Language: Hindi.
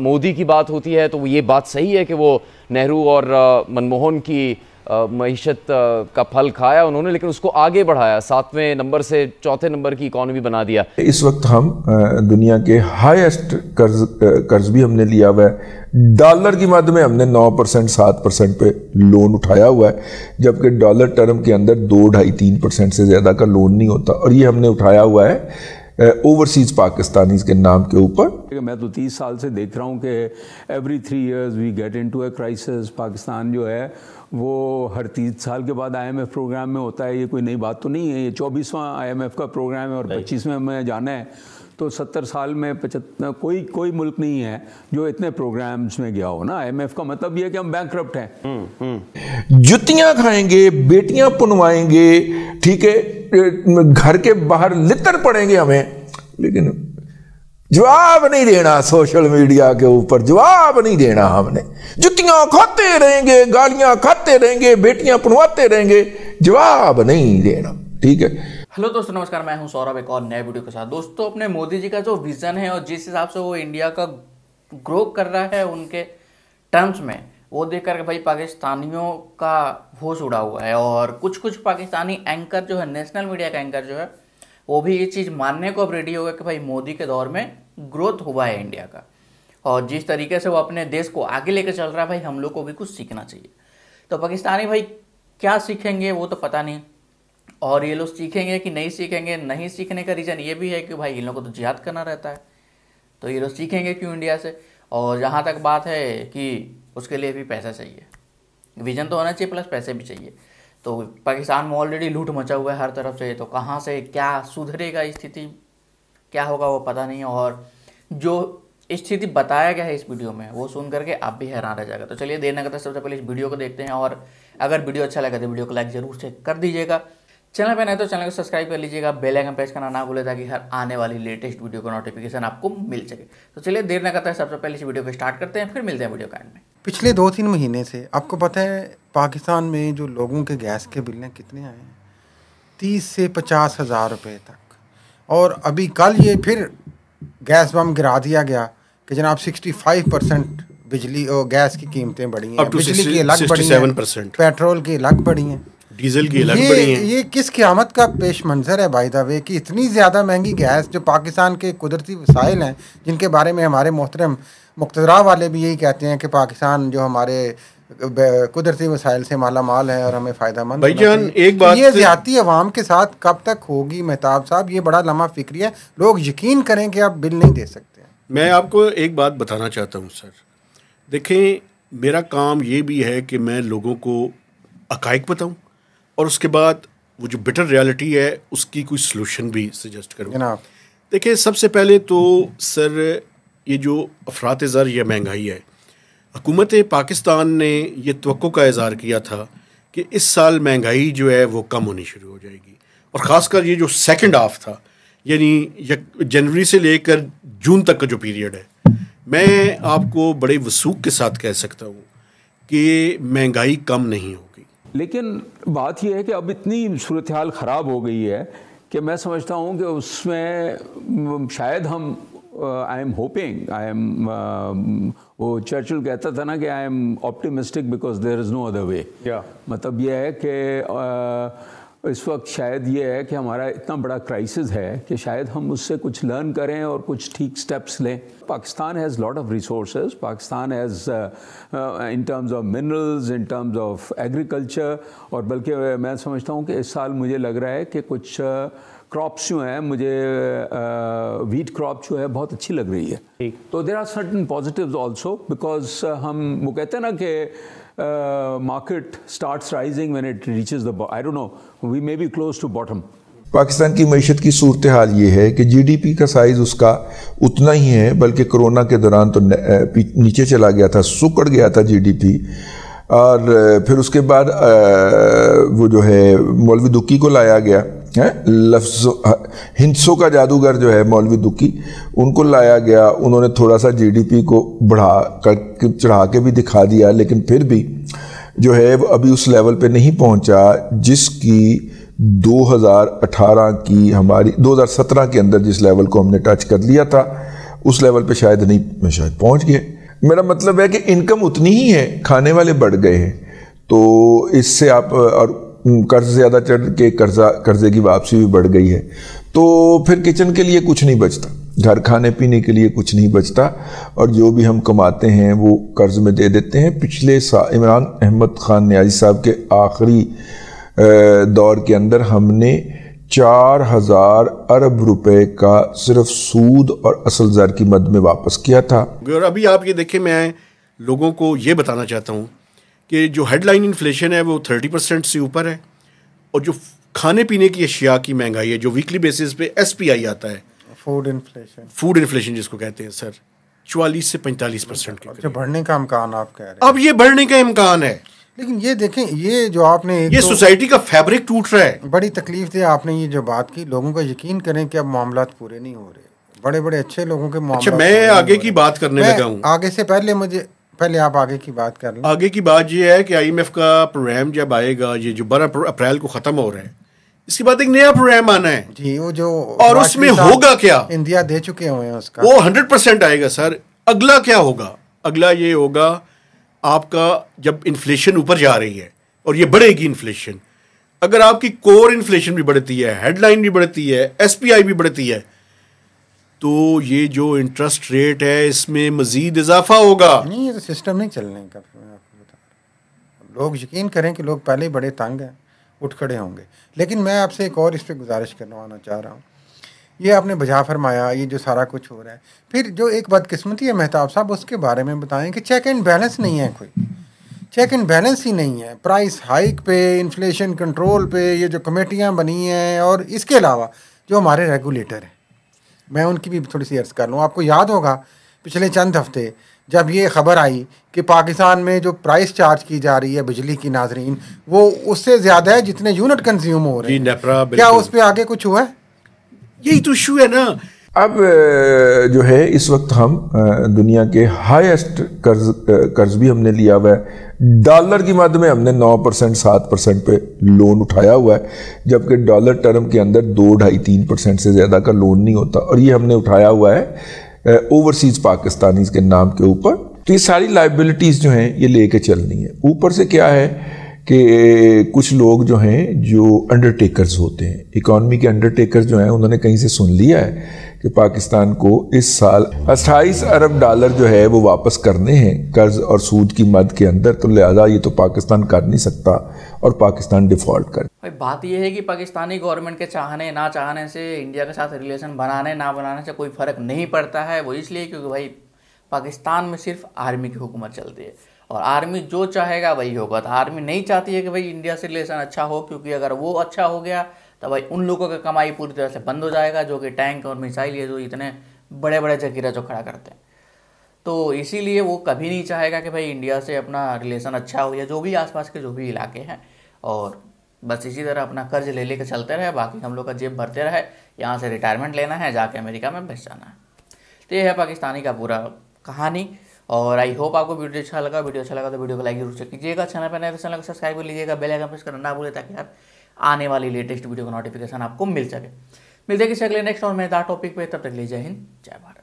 मोदी की बात होती है तो ये बात सही है कि वो नेहरू और मनमोहन की मीशत का फल खाया उन्होंने लेकिन उसको आगे बढ़ाया सातवें नंबर से चौथे नंबर की इकोनॉमी बना दिया इस वक्त हम दुनिया के हाईएस्ट कर्ज कर्ज भी हमने लिया हुआ है डॉलर की मद में हमने 9 परसेंट सात परसेंट पे लोन उठाया हुआ है जबकि डॉलर टर्म के अंदर दो ढाई तीन परसेंट से ज़्यादा का लोन नहीं होता और ये हमने उठाया हुआ है ओवरसीज पाकिस्तानी के नाम के ऊपर मैं तो तीस साल से देख रहा हूँ कि every three years we get into a crisis Pakistan जो है वो हर तीस साल के बाद आईएमएफ प्रोग्राम में होता है ये कोई नई बात तो नहीं है ये चौबीसवां आईएमएफ का प्रोग्राम है और पच्चीसवें में जाना है तो सत्तर साल में पचहत्तर कोई कोई मुल्क नहीं है जो इतने प्रोग्राम्स में गया हो ना आईएमएफ का मतलब यह कि हम बैंक करप्ट हैं हम्म, हम्म। जुतियां खाएंगे बेटियां पुनवाएंगे ठीक है घर के बाहर लितर पड़ेंगे हमें लेकिन जवाब नहीं देना सोशल मीडिया के ऊपर जवाब नहीं देना हमने जुतियां खाते रहेंगे गालियां खाते रहेंगे बेटियां पुनवाते रहेंगे जवाब नहीं देना ठीक है हेलो दोस्तों नमस्कार मैं हूं सौरभ एक और नए वीडियो के साथ दोस्तों अपने मोदी जी का जो विज़न है और जिस हिसाब से वो इंडिया का ग्रो कर रहा है उनके टर्म्स में वो देख कर भाई पाकिस्तानियों का होश उड़ा हुआ है और कुछ कुछ पाकिस्तानी एंकर जो है नेशनल मीडिया का एंकर जो है वो भी ये चीज़ मानने को अब रेडी हो गया कि भाई मोदी के दौर में ग्रोथ हुआ है इंडिया का और जिस तरीके से वो अपने देश को आगे लेकर चल रहा है भाई हम लोग को भी कुछ सीखना चाहिए तो पाकिस्तानी भाई क्या सीखेंगे वो तो पता नहीं और ये लोग सीखेंगे कि नहीं सीखेंगे नहीं सीखने का रीज़न ये भी है कि भाई इन लोगों को तो जिहाद करना रहता है तो ये लोग सीखेंगे क्यों इंडिया से और जहाँ तक बात है कि उसके लिए भी पैसा चाहिए विजन तो होना चाहिए प्लस पैसे भी चाहिए तो पाकिस्तान में ऑलरेडी लूट मचा हुआ है हर तरफ से तो कहाँ से क्या सुधरेगा स्थिति क्या होगा वो पता नहीं और जो स्थिति बताया गया है इस वीडियो में वो सुन करके आप भी हैरान रह जाएगा तो चलिए देर ना करते सबसे पहले इस वीडियो को देखते हैं और अगर वीडियो अच्छा लगा तो वीडियो को लाइक ज़रूर से कर दीजिएगा चैनल पर नहीं तो चैनल को सब्सक्राइब कर लीजिएगा बेल आइकन प्रेस करना ना भूले ताकि हर आने वाली लेटेस्ट वीडियो का नोटिफिकेशन आपको मिल सके तो चलिए देर ना करता है सबसे पहले इस वीडियो को स्टार्ट करते हैं फिर मिलते हैं वीडियो कार्ड में पिछले दो तीन महीने से आपको पता है पाकिस्तान में जो लोगों के गैस के बिल हैं कितने आए हैं तीस से पचास हज़ार रुपये तक और अभी कल ये फिर गैस बम गिरा दिया गया कि जनाब सिक्सटी फाइव परसेंट बिजली और गैस की कीमतें बढ़ी हैं बिजली की अलग बढ़ी हैं पेट्रोल की अलग बढ़ी हैं डीजल की अलग ये, है। ये किस क्यामत का पेश मंजर है भाई दावे कि इतनी ज़्यादा महंगी गैस जो पाकिस्तान के कुदरती वसाइल हैं जिनके बारे में हमारे मोहतरम मुख्तरा वाले भी यही कहते हैं कि पाकिस्तान जो हमारे कुदरती वसाइल से माला माल है और हमें फ़ायदा मंद भाई जान एक तो बात ये ज्यादा अवाम के साथ कब तक होगी मेहताब साहब ये बड़ा लम्हा फिक्री है लोग यकीन करें कि आप बिल नहीं दे सकते मैं आपको एक बात बताना चाहता हूँ सर देखें मेरा काम ये भी है कि मैं लोगों को हकाइक बताऊँ और उसके बाद वो जो बिटर रियलिटी है उसकी कोई सलूशन भी सजेस्ट करो देखिए सबसे पहले तो सर ये जो अफरात ज़र या महंगाई है हकूमत पाकिस्तान ने यह तो का इजहार किया था कि इस साल महंगाई जो है वो कम होनी शुरू हो जाएगी और ख़ासकर ये जो सेकेंड हाफ था यानी जनवरी से लेकर जून तक का जो पीरियड है मैं आपको बड़े वसूख के साथ कह सकता हूँ कि महंगाई कम नहीं होगी लेकिन बात यह है कि अब इतनी सूरत हाल ख़राब हो गई है कि मैं समझता हूँ कि उसमें शायद हम I am hoping I am वो चर्चिल कहता था ना कि I am optimistic because there is no other way मतलब यह है कि uh, तो इस वक्त शायद ये है कि हमारा इतना बड़ा क्राइसिस है कि शायद हम उससे कुछ लर्न करें और कुछ ठीक स्टेप्स लें Pakistan has lot of resource Pakistan has in terms of minerals in terms of agriculture और बल्कि मैं समझता हूँ कि इस साल मुझे लग रहा है कि कुछ uh, क्रॉप्स जो हैं मुझे वीट क्रॉप जो है बहुत अच्छी लग रही है तो there are certain positive also because हम वो कहते हैं ना कि market start rising when it reach the I don't know we may be close to bottom Pakistan की मीशत की सूरत हाल ये है कि जीडीपी का साइज़ उसका उतना ही है बल्कि कोरोना के दौरान तो नीचे चला गया था सुकड़ गया था जीडीपी और फिर उसके बाद वो जो है मौलवी दुक्की को लाया गया है लफ्ज हाँ, हिंसों का जादूगर जो है मौलवी दुखी उनको लाया गया उन्होंने थोड़ा सा जीडीपी को बढ़ा कर चढ़ा के भी दिखा दिया लेकिन फिर भी जो है वो अभी उस लेवल पे नहीं पहुंचा जिसकी 2018 की हमारी 2017 के अंदर जिस लेवल को हमने टच कर लिया था उस लेवल पे शायद नहीं शायद पहुंच गए मेरा मतलब है कि इनकम उतनी ही है खाने वाले बढ़ गए हैं तो इससे आप और हम्म, कर्ज ज़्यादा चढ़ के कर्जा कर्जे की वापसी भी बढ़ गई है तो फिर किचन के लिए कुछ नहीं बचता घर खाने पीने के लिए कुछ नहीं बचता और जो भी हम कमाते हैं वो कर्ज में दे देते हैं पिछले साल इमरान अहमद खान न्याजी साहब के आखिरी दौर के अंदर हमने चार हज़ार अरब रुपए का सिर्फ सूद और असल जर की मद में वापस किया था और अभी आप ये देखें मैं लोगों को ये बताना चाहता हूँ कि जो हेडलाइन इन्फ्लेशन है वो थर्टी परसेंट से ऊपर है और जो खाने पीने की अशिया की महंगाई है जो वीकली बेसिस पे एस पी आई आता है फूड इन्फ्लेशन फूड इन्फ्लेशन जिसको कहते हैं सर चवालीस से पैंतालीस परसेंट के अच्छा, बढ़ने का इम्कान आप कह रहे हैं अब ये बढ़ने का इम्कान है लेकिन ये देखें ये जो आपने ये तो सोसाइटी का फैब्रिक टूट रहा है बड़ी तकलीफ थी आपने ये जो बात की लोगों का यकीन करें कि अब मामला पूरे नहीं हो रहे बड़े बड़े अच्छे लोगों के मामले अच्छा, मैं आगे की बात करने लगा हूँ आगे से पहले मुझे पहले आप आगे की बात कर लें आगे की बात यह है कि आईएमएफ का प्रोग्राम जब आएगा ये जो बारह अप्रैल को ख़त्म हो रहा है इसके बाद एक नया प्रोग्राम आना है जी वो जो और उसमें होगा क्या इंडिया दे चुके हुए हैं उसका वो हंड्रेड परसेंट आएगा सर अगला क्या होगा अगला ये होगा आपका जब इन्फ्लेशन ऊपर जा रही है और ये बढ़ेगी इन्फ्लेशन अगर आपकी कोर इन्फ्लेशन भी बढ़ती है हेडलाइन भी बढ़ती है एस भी बढ़ती है तो ये जो इंटरेस्ट रेट है इसमें मजीद इजाफा होगा नहीं ये तो सिस्टम नहीं चलने का लोग यकीन करें कि लोग पहले ही बड़े तंग हैं उठ खड़े होंगे लेकिन मैं आपसे एक और इस पर गुजारिश करवाना चाह रहा हूँ ये आपने बजा फरमाया ये जो सारा कुछ हो रहा है फिर जो एक बदकस्मती है मेहताब साहब उसके बारे में बताएं कि चेक एंड बैलेंस नहीं है कोई चेक एंड बैलेंस ही नहीं है प्राइस हाइक पे इन्फ्लेशन कंट्रोल पे ये जो कमेटियाँ बनी हैं और इसके अलावा जो हमारे रेगुलेटर हैं मैं उनकी भी थोड़ी सी अर्ज़ कर लूँ आपको याद होगा पिछले चंद हफ्ते जब ये खबर आई कि पाकिस्तान में जो प्राइस चार्ज की जा रही है बिजली की नाजरीन वो उससे ज़्यादा है जितने यूनिट कंज्यूम हो रहे हैं क्या उस पर आगे कुछ हुआ है यही तो इशू है ना अब जो है इस वक्त हम दुनिया के हाईएस्ट कर्ज कर्ज भी हमने लिया हुआ है डॉलर की मद में हमने 9 परसेंट सात परसेंट पे लोन उठाया हुआ है जबकि डॉलर टर्म के अंदर दो ढाई तीन परसेंट से ज़्यादा का लोन नहीं होता और ये हमने उठाया हुआ है ओवरसीज़ पाकिस्तानीज़ के नाम के ऊपर तो ये सारी लाइबिलिटीज़ जो हैं ये लेके चलनी है ऊपर से क्या है कि कुछ लोग जो हैं जो अंडरटेकर्स होते हैं इकॉनमी के अंडरटेकर जो हैं उन्होंने कहीं से सुन लिया है कि पाकिस्तान को इस साल अट्ठाईस अरब डॉलर जो है वो वापस करने हैं कर्ज और सूद की मद के अंदर तो लिहाजा ये तो पाकिस्तान कर नहीं सकता और पाकिस्तान डिफॉल्ट कर भाई बात यह है कि पाकिस्तानी गवर्नमेंट के चाहने ना चाहने से इंडिया के साथ रिलेशन बनाने ना बनाने से कोई फ़र्क नहीं पड़ता है वो इसलिए क्योंकि भाई पाकिस्तान में सिर्फ आर्मी की हुकूमत चलती है और आर्मी जो चाहेगा वही होगा तो आर्मी नहीं चाहती है कि भाई इंडिया से रिलेशन अच्छा हो क्योंकि अगर वो अच्छा हो गया तो भाई उन लोगों का कमाई पूरी तरह से बंद हो जाएगा जो कि टैंक और मिसाइल ये जो इतने बड़े बड़े जखीरा जो खड़ा करते हैं तो इसीलिए वो कभी नहीं चाहेगा कि भाई इंडिया से अपना रिलेशन अच्छा हो या जो भी आसपास के जो भी इलाके हैं और बस इसी तरह अपना कर्ज ले लेकर चलते रहे बाकी हम लोग का जेब भरते रहे यहाँ से रिटायरमेंट लेना है जाके अमेरिका में बस जाना है तो ये है पाकिस्तानी का पूरा कहानी और आई होप आपको वीडियो अच्छा लगा वीडियो अच्छा लगा तो वीडियो को लाइक जरूर कीजिएगा चैनल पर नया तो चैनल को सब्सक्राइब कर लीजिएगा बेल आइकन प्रेस करना ना भूलें ताकि यार आने वाली लेटेस्ट वीडियो का नोटिफिकेशन आपको मिल सके मिलते किसी अगले नेक्स्ट और दा टॉपिक पे तब तक लीजिए जय हिंद जय भारत